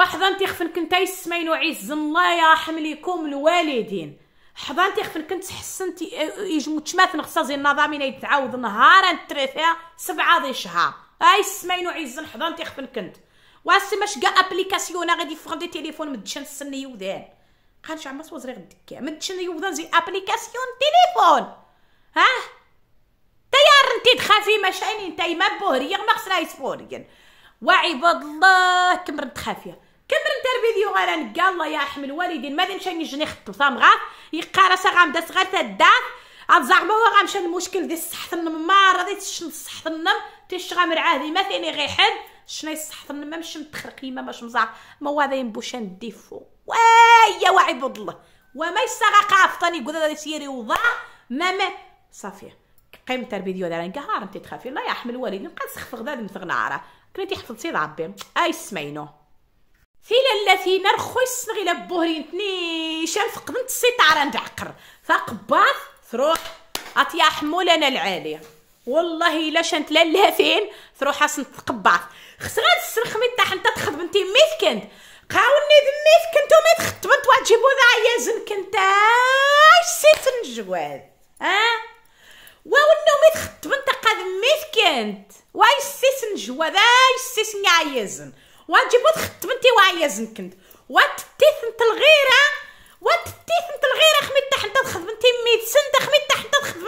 انت خفن كنت يسمين وعز الله يرحم ليكم الوالدين انت خفن كنت حسنتي اه، يجمو تشماثن خصا زي النظامين يتعاود نهارا تريثا سبعة ذي شهر اي سمين وعز انت خفن كنت واسي ماش كاع ابليكاسيون غادي يفرغ دي تيليفون مدشن السن يودان خانش عمرس وزريغ الدكا مدشن يودان زي ابليكاسيون تليفون ها تيار انتي تخافي مشاين انتي ما بوريغ ما خصنا يسبوريغ وعباد الله كم رد خافيه كمل الفيديو غير الله يا حمل الوالدين ما مشى نجني خطو صامغا يقارا سا تا صغار عاد زعما هو غامشى المشكل ديال الصحة النم ما رضيتش الصحة النم تيش غامرعاه ما ثاني غي حد شناي الصحة النم ماشي متخرق يما باش مزعر ما هو هذا ديفو نديفو وايا واعي بود الله وما يساغا قافطاني يقول هذا سيري وضع ما ما صافي قيم الفيديو دابا نقهر انت تخافي يا يحمل الوالدين بقى تسخف غدا مثغنا عرا كنتي حفظتي ربي اي سمعينو في لالتي نرخص غير بوهرين تني تنيشان فقدت السيطرة نتعقر فقباط ثروح أطيا حمولنا العالية والله الا شنت لالا فين تروح اصلا تقبعت خص غير تسرخمي تاع حتى تخدم انت ميف كنت قاوني ذميف كنتو ما تخدم انتوا تجيبو ذا يازن كنت سيت نجواد ها واو واونو ما تخدم انت قاد ميف كنت واي سيس نجواد اي سيس نعيزن واجبو تخدم انت وهي زنكنت وتتيث انت الغيره وتتيث انت الغيره خميت تحت انت تخدم ميت سند خميت تحت انت تخدم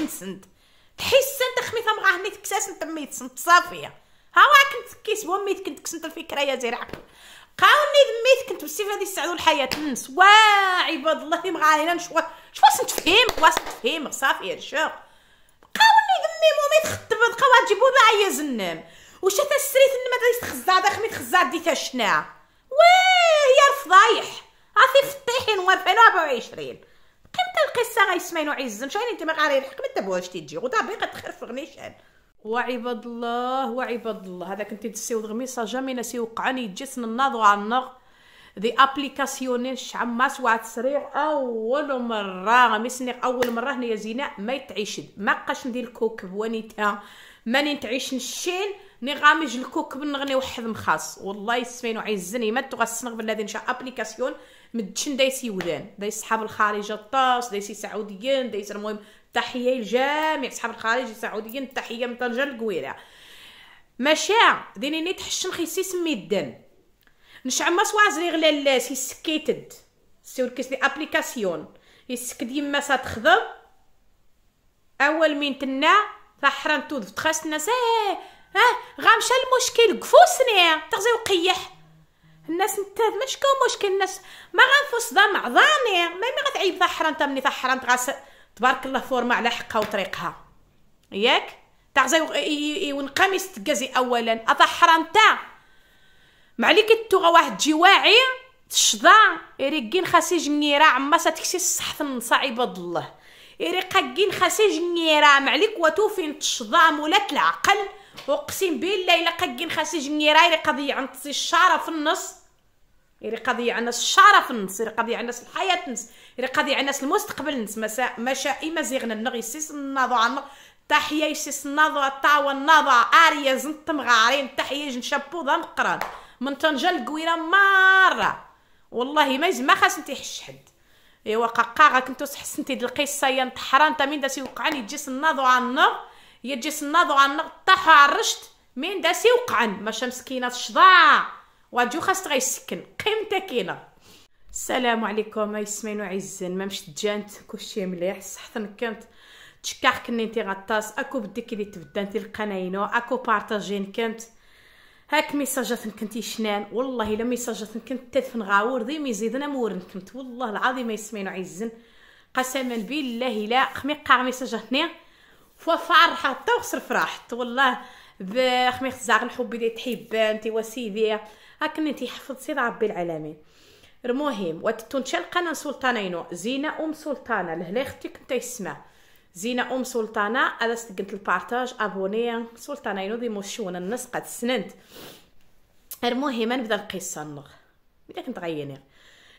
انت سند تحس انت خميثه مغا هني تكساس انت ميت سند صافيه ها كنت كيسوا ميت كنت كسنت الفكره يا زير عقل قاوني ذميت كنت بالسيف هذه السعد الحياة الناس وا عباد الله اللي مغالينا نشوا شوا سنتفهم وا سنتفهم صافي صافية رجال قاوني ذمي مومي تخدم بقاو تجيبو باعية زنام واش تسريت ما دريت خزاده خميت خزاد ديتا شنا ويه يا الفضايح عافي فطيحين و 24 قمت القصه سمين وعز مشاين انت ما غاري الحق ما تبوهاش تيجي وطبيعي غتخرفغ نيشان وعباد الله وعباد الله هذا كنت تسيو غميصة جامي ناسي وقعني جسن الناض وعنغ دي ابليكاسيونين شعماس سريع اول مره غميسني اول مره هنا يا زينه ما يتعيش ما بقاش ندير كوكب ونيتا ماني نتعيش نشين ني الكوك الكوكب نغني وحد مخاص والله يسمين وعيزني ما تغسنغ بالذي نشا ابليكاسيون مدشن دايس يودان دايس صحاب الخارج الطاس دايس سعوديين دايس المهم تحيه الجامع صحاب الخارج السعوديين تحيه من طنجه للقويره مشاع ديني نيت حشن خيسي سمي الدن نشعل ما سوازري غلا سكيتد سي وركس لي ابليكاسيون يسك ديما سا تخدم اول مين تنا فحرم تود تخاس الناس ايه اه غامشى المشكل قفوسني تغزي وقيح الناس نتا مشكو مشكل الناس ما غنفوس ضام عظامي ما مي غتعيب ظهر انت مني ظهر انت غاس تبارك الله فورما على حقها وطريقها ياك تغزي ونقميس تكازي اولا اظهر انت معليك توغا واحد تجي واعي تشضى إريكين خاسي جنيرة عما ستكسي الصح النصا عباد الله إريقاكين خاسي جنيرة معليك وتوفين تشضى مولات العقل اقسم بالله الا قاكين خاصي جنيرا يلي قضيه عن الشاره في النص يلي قضيه عن الشاره في النص يلي قضيه عن الحياه نس يلي قضيه عن المستقبل نس مساء مشاء ما زيغنا النغيسيس سيس عن تحيه يسيس النظو طاوة النظا اريا زنت مغارين تحيه شابو ضم قران من طنجة القويره مرة والله ما ما خاص انت حش حد ايوا قاقا كنتو نتو د القصه يا نطحرا انت داسي وقعني تجيس النظو عن النظ هي تجي صناض وغنغ طاحو عرشت مين داسي وقعن ماشا مسكينه وهاد جو خاص غيسكن قيمتا كينا السلام عليكم سمين وعزن ما مش تجانت كلشي مليح صحتن كنت تشكاح كني انتي غطاس اكو بدي اللي تبدا انتي القناينو اكو بارطاجين كنت هاك ميساجات كنتي شنان والله الا ميساجات كنت تدفن غاور ديما يزيدنا مورن كنت والله العظيم يسمين وعزن قسما بالله لا خمي قاع ميساجاتني فوا ففرحه حتى وخسر فرحت والله بخمي زاغ الحب ديال تحب انت وسيدي اللي تيحفظ سيد ربي العالمين المهم وتتونشا القناه سلطانينو زينه ام سلطانه لهلا اختي كنت يسمع زينه ام سلطانه على سدقنت البارتاج ابوني سلطانينو دي موشون الناس قد سننت المهم نبدا القصه نغ بدا كنت غيني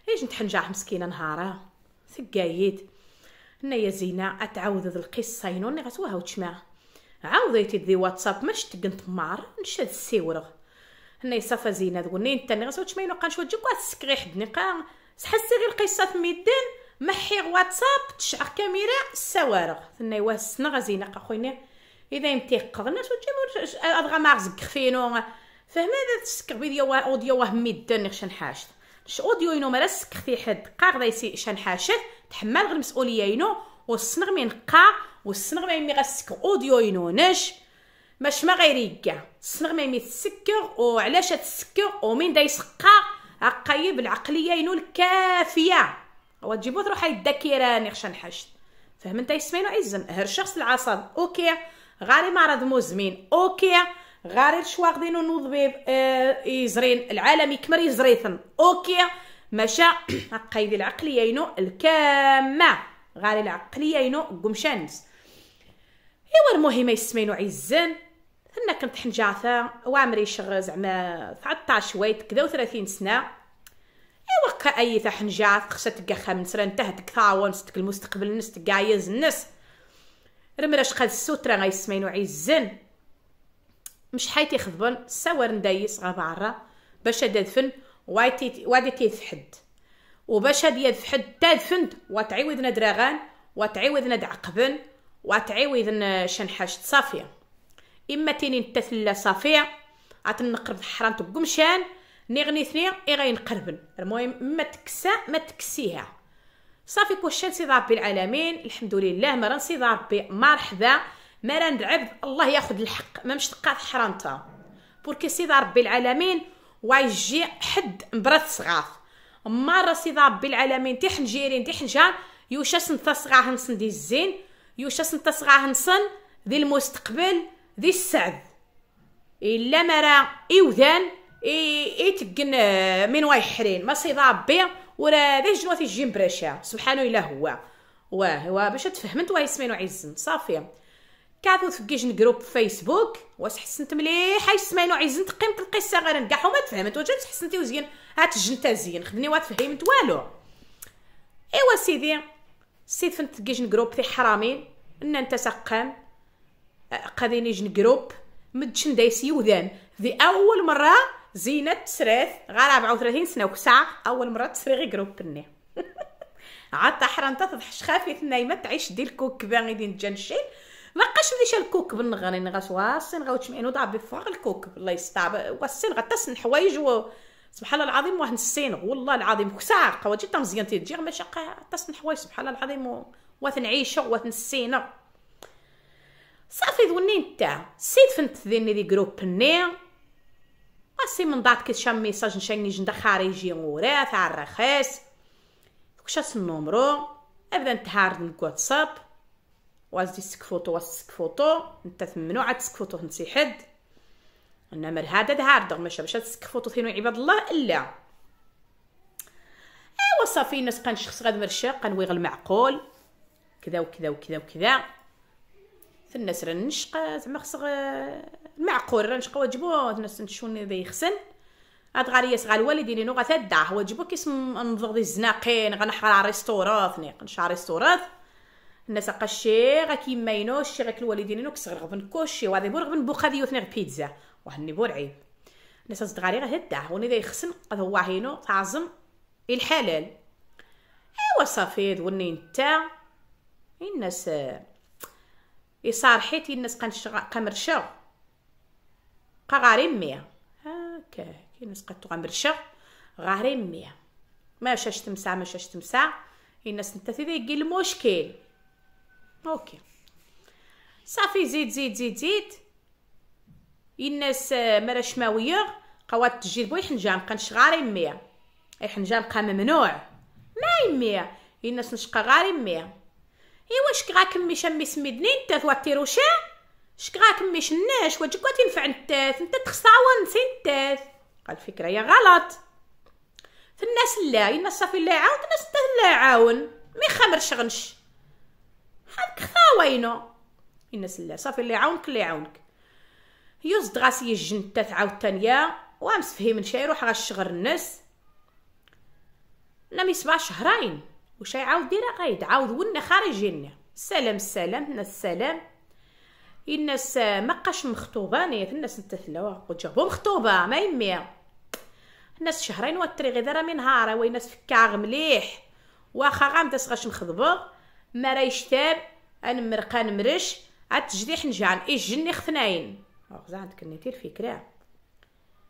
ايش نتحنجع مسكينه نهارا سكايت هنايا زينه اتعاود هاد القصه ينوني غتوها وتشمع عاوديتي ذي واتساب مش تقنت مار نشد السيوره هنايا صافا زينه تقولني انت ني غتوها تشمعي نوقع نشوف تجيك واحد السكري حدني سحسي غير القصه في ميدين محي واتساب تشعر كاميرا السوارغ ثنايا واه غزينه قا اذا يمتي قرناش وتجي ادغا مارز كخفينو فهمي ذي تسكر بيديو اوديو واه ميدان خشن حاشت شاوديو ينو مرس كثي حد قاغ دايسي شان حاشد تحمل غير مسؤولية ينو والسنغ مين قا والسنغ ما يمي غسك اوديو ينو نش مش ما غير يكا السنغ ما يمي تسكر وعلاش تسكر ومين قا اقايب العقليه ينو الكافيه وتجيبو تروح يدكيراني شان حاشد فهمت عزم هر شخص العصب اوكي غالي مرض مزمن اوكي غير الشواغ دينو بيب آه يزرين العالم يكمر يزريثن اوكي مشا قايدي العقليه ينو الكامه غير العقليه ينو قمشانس ايوا المهم يسمينو عزان انا كنت حنجاثه وعمري شغ زعما 13 ويت كذا و30 سنه ايوا كاي تا حنجاث خشت كا خمس راه انتهت كثاون ستك المستقبل نس عايز نس رمراش قد السوترا غيسمينو عزان مش حيتي خضبن سوار ندايس غا بعرا باش دادفن وايتي وادي تيذفحد وباش هاد تا تادفند وتعيوذنا دراغان وتعيوذنا دعقبن وتعيوذنا شنحاش صافية إما تيني التثلة صافية عتنقرب حرانتو بقمشان نغني ثنيا اي غينقربن المهم ما تكسا ما تكسيها صافي كوشان سي ربي العالمين الحمد لله مران سي ربي مرحبا مران العبد الله ياخذ الحق ما مش تقاط حرامتها بوركي سيدي ربي العالمين ويجي حد مبرات صغاف مرة سيدي ربي العالمين تي حنجيرين تي حنجان يوشا سنتا صغا هنسن دي الزين يوشا سنتا صغا هنسن دي المستقبل دي السعد الا مرا ايوذان إي إيه من ويحرين ما سيدي ربي ورا ذا جنوات يجي مبراشا سبحانه الا هو واه هو باش تفهمت وايسمين وعزن صافي كاثوث كيجن جروب فيسبوك واش حسنت مليحه يسمعينو عايزين قيمت القصه غير نكاح وما تفهمت واش تحسنتي وزين هات جنتا زين خدني وتفهمت والو ايوا سيدي سيد فنت كيجن جروب في حرامين ان انت سقام قاديني جن جروب مدشن دايس يودان في اول مره زينة تسريث غير 34 سنه وكساع اول مره تسري غير جروب بني عاد حرام تضحش خافيت نايمه تعيش ديال باغي دين نتجنشي ما بقاش مليش الكوكب النغري نغاس واسن غوتشمعين وضرب فوق الكوكب الله يستعب واسن غاتسن حوايج و سبحان الله العظيم واحد السين والله العظيم كساق واجي تا مزيان تيجي ماشي تسن حوايج سبحان الله العظيم و نسينا صافي دوني نتا سيد فنت ذيني دي جروب ني واسي من بعد شام ميساج نشاني جندا خارجي وراث على الرخيص دوكشاس النومرو ابدا نتهارد الواتساب وازدي سكفوطو واسكفوطو نتا ثمنو عاد سكفوطو نسي حد مر هذا دهار دغ ماشي باش تسكفوطو ثينو عباد الله الا ايوا صافي الناس شخص غاد مرشا ويغ المعقول كذا وكذا وكذا وكذا في الناس راه نشقى زعما خص المعقول راه نشقى واجبو الناس نشوني ذا خسن هاد غاريه صغار الوالدين تا غتدع واجبو كيسم نضغ دي الزناقين غنحرى ريستوراث نيق قنشعر ريستوراث الناس قشي الشي غا كيماينو غاك الوالدين انو كسر غبن كوشي وهذا بور غبن بوخا ديوثنا بيتزا وهني بور عيب الناس صدغاري غا هدا وني ذا يخسن قد هو عينو تعظم الحلال ايوا صافي دوني نتا الناس يصارحيت الناس قنشغ قمرشغ قغاري مية هاكا كي الناس قد تغمرشغ غاري مية ما شاش تمسع ما شاش تمسع الناس نتا تيدي المشكل اوكي صافي زيد زيد زيد زيد الناس مرا شماويه قوات تجي بو حنجان قنش غاري مية اي حنجان بقى ممنوع ما يمية الناس نشقى غاري مية ايوا شك كمي شمي سميدني انت تا ثوا تيروشا شك غا كمي شناش تنفع نتاث نتا تخصاون نسي نتاث قال الفكره يا غلط في الناس لا الناس صافي لا يعاون الناس لا يعاون مي خمر شغنش حالك خاوينو الناس لا صافي اللي يعاونك اللي يعاونك يوز دغاس يجن حتى تعاود تانية وامس من شي يروح غاشغر الناس لم ميسبع شهرين وش يعاود ديرا قايد عاود ونا خارجين السلام السلام الناس السلام الناس ما قاش مخطوبه يا الناس انت لا قلت جابو مخطوبه ما يمي الناس شهرين وتري غير راه من نهار وين الناس فكاغ مليح واخا غامدس غاش مخضبه مرا يشتاب انا مرقان مرش عاد تجدي حنجان يجني خثناين زعما تكنيتي الفكره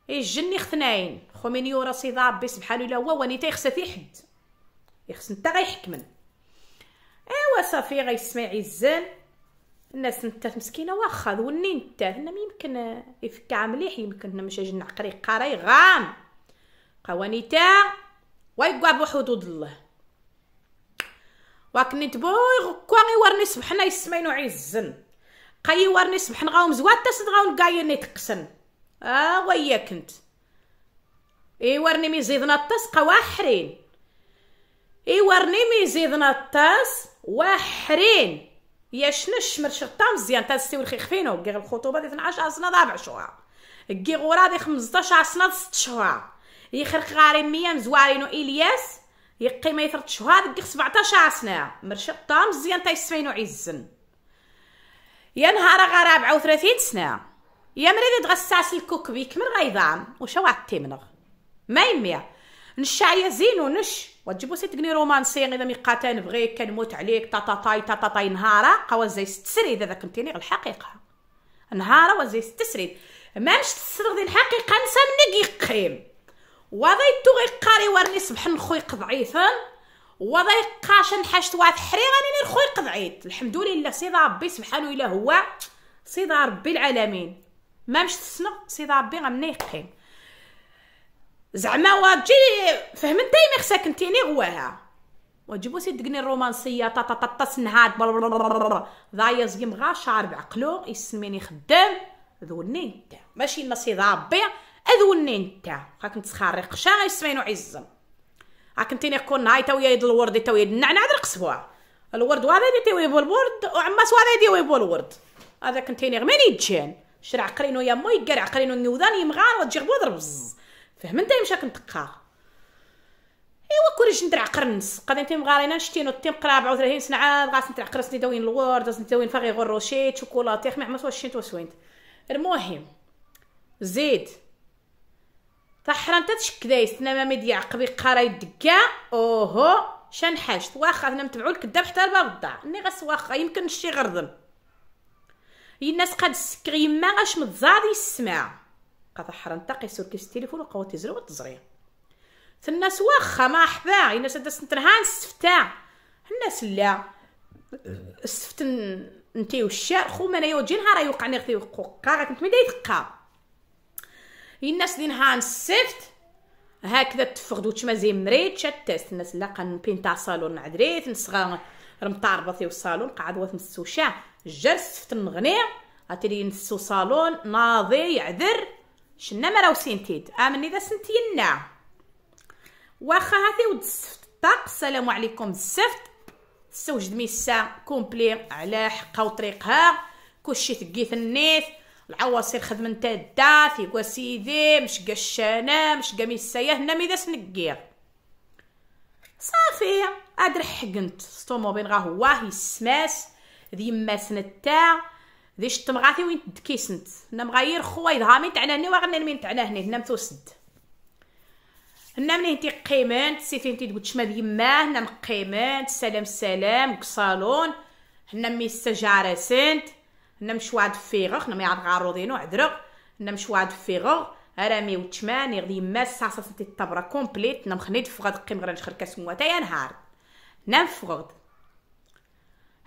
جني خثناين خومينيو راسي ضابي سبحانه الا هو ونيتا في حد يخص نتا غيحكمن ايوا صافي غيسمع الزن الناس نتا مسكينه واخا دوني نتا هنا يمكن يفكع مليح يمكن مشى جن عقري قراي غام قوانيتا ويقع بحدود الله وكني تبوي غكوا غيورني سبحنا يسمينو عزن قاي ورني سبحنا غاوم زوات تسد غاون قايني تقسن اه ويا كنت اي ورني مي زيدنا الطاس قواحرين اي ورني مي زيدنا الطاس واحرين يا شنو الشمر شرطا مزيان تاسي ورخي خفينو كي الخطوبه دي 12 سنه ضابع شهور كي غورا دي 15 سنه 6 شهور يخرق غاري 100 مزوارينو الياس يقي ما يفرطش هذا ديك 17 سنه زين مزيان تيسفين وعزن يا نهار غا 34 سنه يا مريض غساس الكوكبي كمل غيضان وشو عتي منغ ما يميا نشعيا زين ونش وتجيبو تقني رومانسي غير ميقاتا نبغيك كنموت عليك طاطاطاي طاطاطاي نهارا قوا زي تسريد هذا كنتيني الحقيقه نهارا وزي تسريد ما مش تسرد الحقيقه نسى منك يقيم وضي يتو قاري ورني صبح الخوي قضعيفا وضي قاشا حاجت واحد حري غاني الخوي قضعيت الحمد لله سيدة ربي سبحانه الا هو سيدة ربي العالمين ما مش تسنى سيدة ربي غمنا يقيم زعما واجي فهمت دايما خصك نتيني غواها وجيبو دقني الرومانسيه طا طا طا سنهاد ضايا زي بعقلو يسميني خدام ذولني ماشي نصيد ربي اذوني نتا هاك ها كنت تخرق شاغي سمينو عزم هاك كنتيني كون هاي تو يد الورد تو يد النعناع درقسبوها الورد وهذا يدي تيويبو الورد وعماس وهذا يدي ويبو الورد هذا كنتيني غمين يتجان شرع قرينو يا مي قرع قرينو النوذان يمغان وتجربو ضربز فهمت مشى كنتقا ايوا كوريج ندرع قرنس قادين تيم غارينا شتينو تيم قرا 34 سنه عاد غاس ندرع قرنس نداوين الورد غاس نتاوين فغي غروشيت شوكولاتيخ ما عمرت واش شنت وسوينت المهم زيد تشك تتشكدايس نما نعم، ميديا عقبي قراي الدكا اوهو شان حاجت واخا هنا متبعو الكذاب حتى لباب الدار ني غس واخا يمكن الشي غرضن الناس قاد السكر يما غاش متزاد يسمع قاد حرنت قيسور كيس التليفون وقوة تزرو وتزري الناس واخا ما حبا الناس دا سنترهان السفتا الناس لا السفت نتي والشار خو ما انا يوجي نهار يوقعني غير يوقع كنت مي دايتقا الناس اللي نهار السبت هكذا تفقد زي مريت تيست الناس لا قنبين تاع صالون عدريت رمطار رمطاربطي والصالون قعد وث شاع جرس السفت نغني عطيني نسو صالون ناضي يعذر شنا مراو سنتيد امني ذا سنتينا واخا هاتي ود السفت طاق السلام عليكم السفت تسوجد ميسا كومبلي على حقا وطريقها كلشي تقيت النيث العواصير خدمن تادا في مش مشقا مش مشقا ميسايا هنا ميداس نكير صافي ادر حقنت بين غا هو السماس ذي ماس نتا ذي شتم وين تدكيسنت هنا مغاير خويا مين تاعنا هني وغنا مين تاعنا هني هنا متوسد هنا قيمان تيقيمن سيتي انت تقول شما ما هنا مقيمن سلام سلام كصالون هنا ميسا جارسنت هنا مشواد فيغ حنا ما يعرف غاروضينو عدرغ هنا مشواد فيغ رامي وتمان غدي ما الصاصة سنتي الطبرة كومبليت هنا مخنيت فغد قيم غير نشخر موتا يا نهار هنا مفغد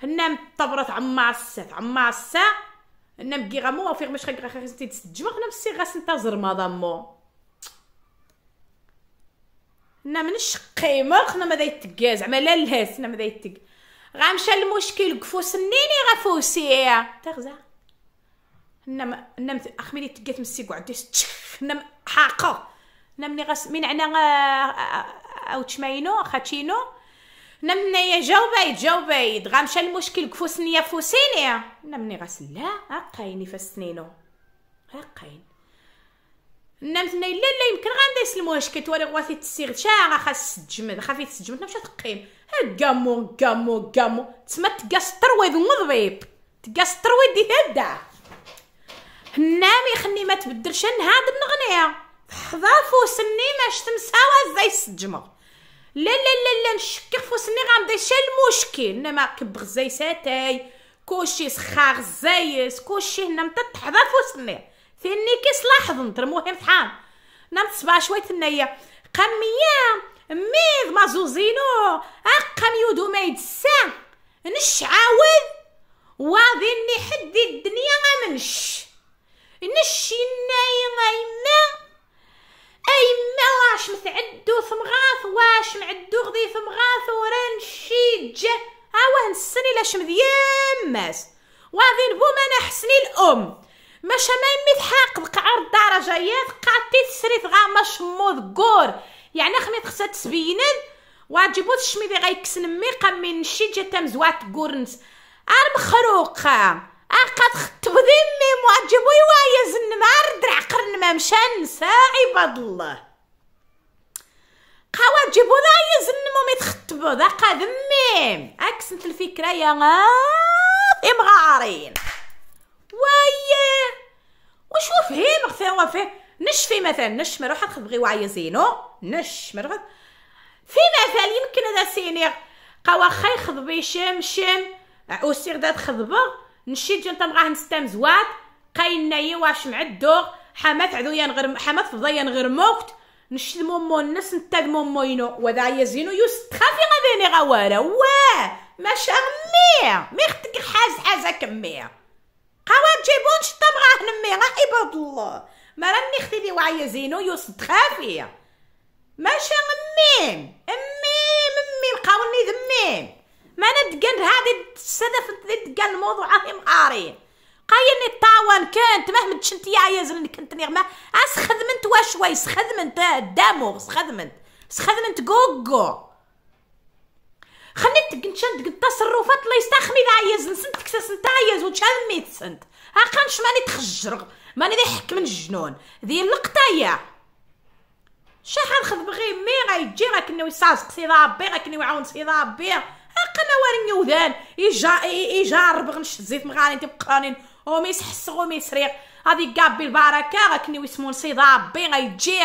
هنا الطبرة عما الساعة عما الساعة هنا مكي غامو وفيغ مش غير غير سنتي تسجمو حنا مسي غا سنتا زرما مو نا من الشقيمة هنا ماذا يتكاز زعما لا لهاس هنا ماذا يتكاز غنمشى المشكل قفو سنيني غفوسي تغزا نم نم اخميلي تقات مسي قعدي نم حاقه نمني غس من عنا او تشماينو خاتشينو جاو يا جاو جاوباي غامشى المشكل قفوسني يا فوسيني نمني غس لا اقايني فسنينو اقاين نمتنا لا لا يمكن غنديس المشكل توالي غواثي تسيغ شا خاص تجمد خافي تسجمد نمشي تقيم قامو قامو قامو تسمى تقاس الترويض مضبيب تقاس الترويض دي هدا هنامي خني ما تبدلش هاد النغنية تحضر فوسني ما شتمساوى زي سجمو لا لا لا لا نشكي فوسني غنبدا شي المشكل انما كبغ زي ساتاي كلشي سخاغ زايس كلشي هنا متى تحضر فوسني فيني كيس لاحظ نتر المهم فحال نمت صباح شويه ثنايا قام ميض ما زوزينو اقم يودو ما يدسا نش واضي اني حد الدنيا ما منش نشي نايم ايما ايما واش متعدو ثمغاث واش معدو غدي ثمغاث وران شيج اوان نسني لاش مذياماس واضي نبو ما نحسني الام ماشا ما يمي تحاق بقعر الدرجة يا تقاتي تسري تغامش موذ قور يعني خميت خصها تسبينن وتجيبو الشمي اللي غيكسن مي من شي جات مزوات كورنس المخروق اقد خطب ذمي وتجيبو يوايز النمار درع قرن ما مشان عباد الله قوا تجيبو لا مو متخطبو ذا قادميم اكسنت الفكره يا غاث نشفي مثلا نش مروحة تخبغي وعيا زينو نش مروحة في مثلا يمكن هذا سينيغ قوا خي خضبي شم شم أسيغ داد خضبغ نشي جنتا مغاه نستام زواد قاينا واش معدو حمات عدويا غير حمات فضايا نغرموكت نشد مومو الناس نتا ينو وذا يزينو يستخافي غاديني غوارا واه ما غمية مي حاز حاجة كمية قوا تجيبون شتا مغاه نمي غا عباد الله ما راني اختي لي وعيا زينو يوسف تخافي ماشي غميم اميم اميم قاولني ذميم ما انا دقان هذه استهدفت دقان الموضوع راهي مقاري قايني الطاوان كانت ما همتش انت يا عيازرني كنت نغمه اسخدمنت واش واي سخدمنت آه، دامو سخدمنت سخدمنت كوكو خليت كنشان دك التصرفات الله يستخمي لا عياز نسنت كسا سنت عياز وتشال ميت سنت ها قانش ماني تخجر ماني ضحك من الجنون ذي اللقطه يا شحال خذ بغي مي غيجي راك كنا يساسق سي ربي راك كنا يعاون سي ربي قنا وارن يوذان يجا يجار بغنش الزيت مغاني تبقانين وميس يسحسق ومي ريق هذي قابي البركه راه كنا يسمون سي ربي غيجي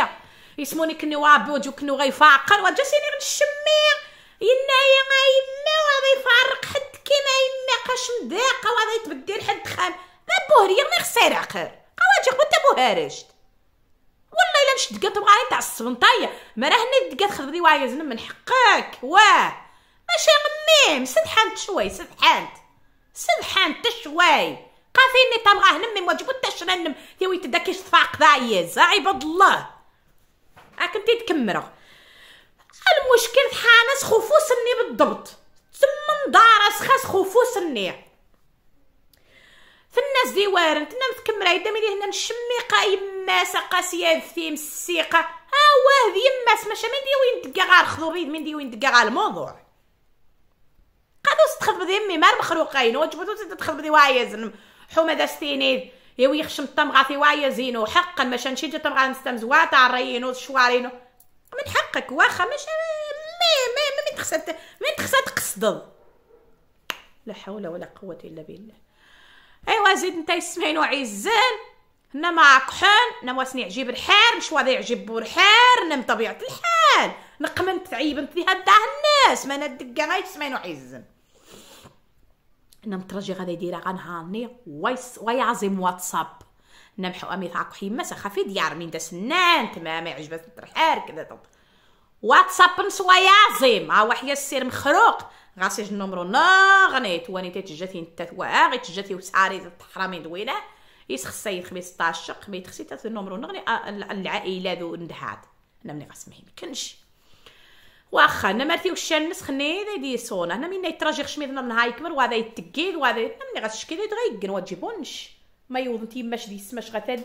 يسموني كني وابي وجو كنو غيفاقر وجا سيني غنشمي ينايا ما يما وغادي يفرق حد كيما يمي قاش مضيقه وغادي يتبدل حد خام ما بوهر يغني خسير عقل حوايجك ما تبوهارش والله الا مش دقات تبغى تاع السبنطايه ما راهني دقات خضري وعيا زنم من حقك واه ماشي غميم سدحانت شوي سدحانت سدحانت شوي قافيني طبغاه نمي واجبو تا نم يا ويت داك يشفاق ضايز عباد الله راك انت تكمرو المشكل حانس خفوس الني بالضبط تم ندارس خاص خفوس الني الناس دي وارن تنا متكمره عيدا ملي هنا نشميقه يماس قاسيه في مسيقة ها هو هذه يماس ماشي من وين دقا غا الخضر من وين دقا غا الموضوع قادوس تخربض يمي مار مخروقين وجبتو تخربض وايزن حمد ستينيد يو يخشم الطمغة واعي زينو حقا ماشي نشي طمغة نستمزوا تعرينو شوارينو من حقك واخا ماشي مي مي مي تخسد مي تخسد تقصدو لا حول ولا قوة إلا بالله ايوا زيد نتا يسمعين وعزان هنا ما عقحن انا واسني عجيب الحار مش واضي يعجب بورحال هنا طبيعة الحال نقمن تعيب انت هدا الناس ما ندقى الدقه غير تسمعين انا مترجي غادي يديرها غنهارني ويس ويعظم واتساب نمحو محو امي تعقحي في ديار من داس النان تما ما يعجبها ترحال واتساب نصوايا زيم ها واحد السير مخروق غاسي النمرو نغنيت واني تتجاتي نتات واه غي تجاتي وسعاري تحرامي دوينه يسخ السيد خميس طاشق خميس خسي تات النمرو نغني آه، العائله ذو ندهاد انا مني غاسمي مكنش واخا انا مرتي وشان خني دي دي صونا انا من يتراجي خشميدنا من هاي كبر وهذا يتقيد وهذا مني غاتشكي دي تغيقن وتجيبونش ما يوض تيماش دي سماش غتادا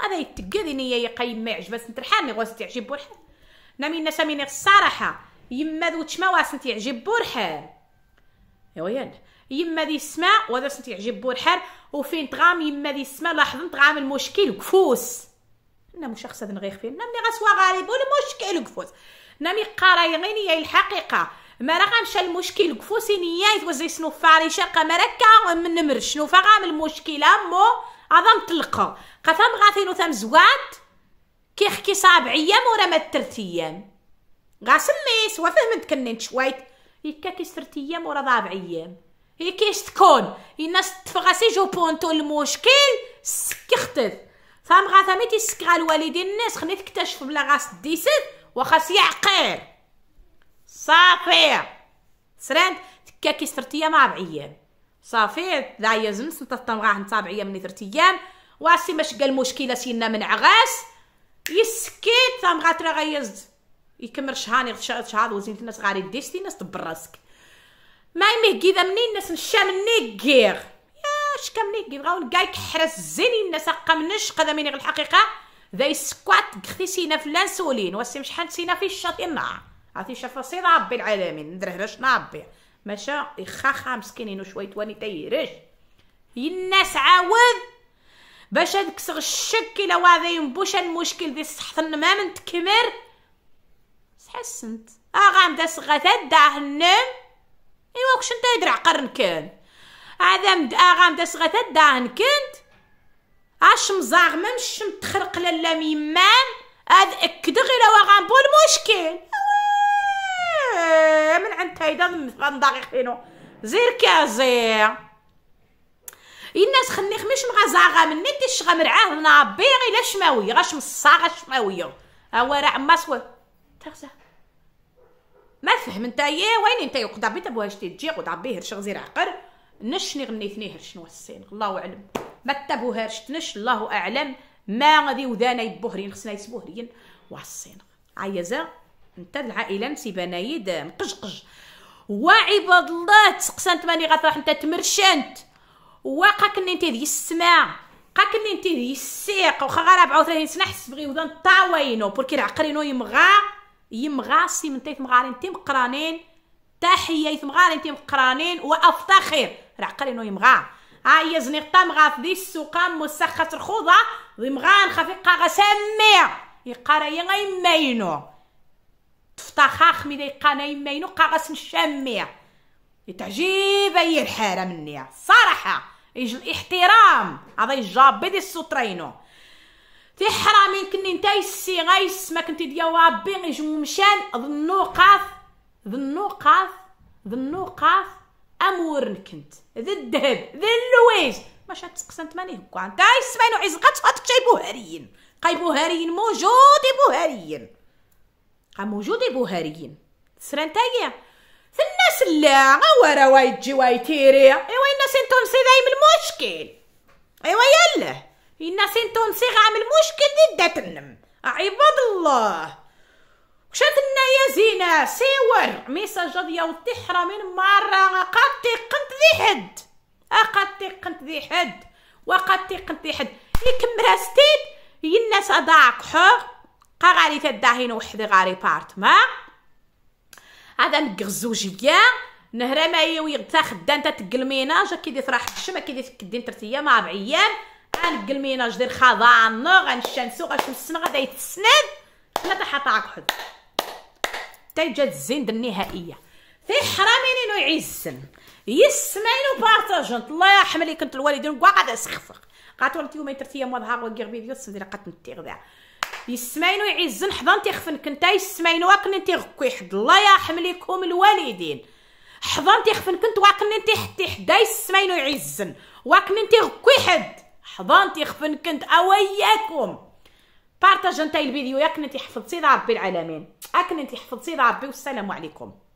هذا يتقاد نيا يقيم ما يعجبس الحامي غاس تعجب الحال الناس سامين الصراحه يما ذو تشما واسنت يعجب بورحال ايوا يلا يما ذي السماء وهذا سنت يعجب بورحال وفين تغام يما ذي السماء لاحظن تغام المشكل كفوس انا مش شخص هذا غيخفي نامني غسوا غالب والمشكل كفوس نامي قرايغين هي الحقيقه ما راه غنمشى المشكل كفوسي نيا يتوزي سنو فاريشه راكا من نمر شنو فغام المشكله مو اظن طلقه قتام غاثينو ثم زواد كيحكي صابع ايام ورا ما ثلاث ايام غا سميس وفهمت كنين شويت هكا كيس ثلاث ايام ورا ضابع ايام هي اش تكون الناس تفغاسي جو بونتو المشكل سكي خطف غا ثامي تيسك الوالدين الناس خني تكتشف بلا غاس ديسد سي عقير صافي سرانت تكا كيس ثلاث ايام اربع ايام صافي ذا يزمس نتا طمغاه نتا ايام من ثلاث ايام واسي مش قال المشكله سينا من عغاس يسكيت تام غاترا غيزد يكمل شهاني شهاد وزين الناس غاري ديستي ناس دبر راسك ما يميه كيدا منين الناس نشا مني يا شكا مني كير غاون كاع كحرس زيني الناس اقا منش قدا مني الحقيقه ذا سكوات كختي سينا فلان سولين واسي مش سينا في الشاط اما عرفتي شاف راسي ربي العالمين ندرهرش ربي ماشا يخاخا مسكينين وشويه واني تيرش الناس عاود باش نكسر الشك الا واضي ينبوش المشكل دي صحت ما من تكمر تحسنت اه غامدا سغاثات داه النم ايوا كش انت يدرع قرن كان هذا مد اه غامدا سغاثات داه كنت اش آه، مزاغ ما مش متخرق لا ميمان هاد اكد غير هو غنبو المشكل آه، من عند تايدا من دقيقينو زير كازير الناس خني خميش مغا زاغا مني تي شغا مرعاه لنا بيغي لا شماوي غاش مصاغه شماويه ها هو راه عما سوا تغزا ما فهم انت ايه وين انت يقدا ابو هاش تيجي قدا بيه هرش غزير عقر نشني غنيتني هر شنو السين الله اعلم ما تبو هرش تنش الله اعلم ما غادي وذانا يبهرين خصنا يسبهرين وعصين عيزه انت العائله نسي بنايد مقجقج وعباد الله تسقسنت ماني غتروح انت تمرشنت واقا كني انت ديال السماع قا كني انت ديال السيق واخا غير 34 سنه حس بغي ودان طاوينو بوركي العقرينو يمغا يمغا سيمنتي مغارين تيم قرانين تحيه مغارين تيم قرانين وافتخر العقرينو يمغا ها هي مغا في دي السوقة مسخة الخوضة ذي مغان خفيقة غسميع يقرا غيمينو تفتخاخ مي ديقانا يمينو قا غسنشميع تعجيب هي الحالة مني صراحة يجي الاحترام هذا يجابي دي سوترينو تحرامي كني نتاي سي غايس ما كنتي ديال ربي يجمو مشان ظنو قاف ظنو قاف ظنو قاف امور كنت ذا الذهب ذا اللويز ماش تسقسنت ماني هكا نتا يسمعينو عزقات غاتكشاي بوهريين قاي بوهريين موجودي بوهريين قا موجودي بوهاريين سرانتايا الناس لا غورا واي تجي ايوا الناس التونسي دايم المشكل ايوا يله الناس التونسي غام المشكل دي دات النم عباد الله وشاتنا يا زينة سيور ميساج ديال وتحرى من مرة قد تيقنت ذي حد أقد تيقنت ذي حد وقد تيقنت ذي حد يكمرا ستيد الناس أضاعك حق قاري تداهين وحدي غاري بارت ما هذا نكغ الزوجيه نهره ما هي تا خدا انت تقلمينا ميناج كي ديت راحت الشم كي ديت كدين ترت ايام مع بعيام ميناج دير خضا النور غنشانسو السن غادا يتسند حنا تا حطاك حد تا جات الزند النهائيه في حرامين انو يعزن يسمعين وبارطاجون الله يرحم ليك كنت الوالدين كاع غادا سخفق غاتولتي يومين ترت ايام وظهر وكير فيديو لقات نتي غدا يسمعينو يعزن حضن تيخفن كنتا يسمعينو واكن تيغكو حد الله يرحم ليكم الوالدين حضن تيخفن كنت واكن حتي حدا يسمعينو يعزن واكن تيغكو حد حضن تيخفن كنت اوياكم بارطاج نتاي الفيديو ياك انت حفظتي ربي العالمين اكن انت حفظتي ربي والسلام عليكم